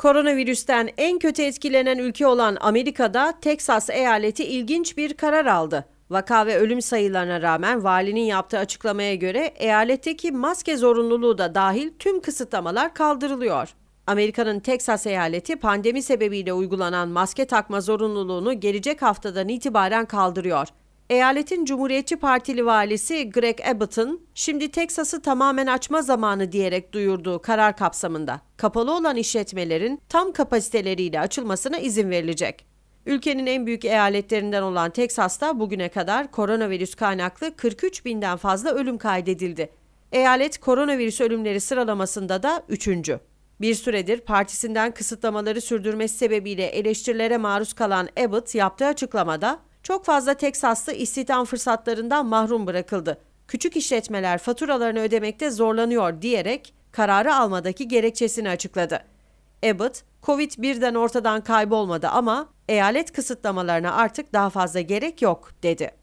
Koronavirüsten en kötü etkilenen ülke olan Amerika'da Teksas eyaleti ilginç bir karar aldı. Vaka ve ölüm sayılarına rağmen valinin yaptığı açıklamaya göre eyaletteki maske zorunluluğu da dahil tüm kısıtlamalar kaldırılıyor. Amerika'nın Teksas eyaleti pandemi sebebiyle uygulanan maske takma zorunluluğunu gelecek haftadan itibaren kaldırıyor. Eyaletin Cumhuriyetçi Partili valisi Greg Abbott'ın şimdi Teksas'ı tamamen açma zamanı diyerek duyurduğu karar kapsamında kapalı olan işletmelerin tam kapasiteleriyle açılmasına izin verilecek. Ülkenin en büyük eyaletlerinden olan Teksas'ta bugüne kadar koronavirüs kaynaklı 43 binden fazla ölüm kaydedildi. Eyalet koronavirüs ölümleri sıralamasında da üçüncü. Bir süredir partisinden kısıtlamaları sürdürmesi sebebiyle eleştirilere maruz kalan Abbott yaptığı açıklamada çok fazla Teksaslı istihdam fırsatlarından mahrum bırakıldı. Küçük işletmeler faturalarını ödemekte zorlanıyor diyerek kararı almadaki gerekçesini açıkladı. Abbott, Covid birden ortadan kaybolmadı ama eyalet kısıtlamalarına artık daha fazla gerek yok dedi.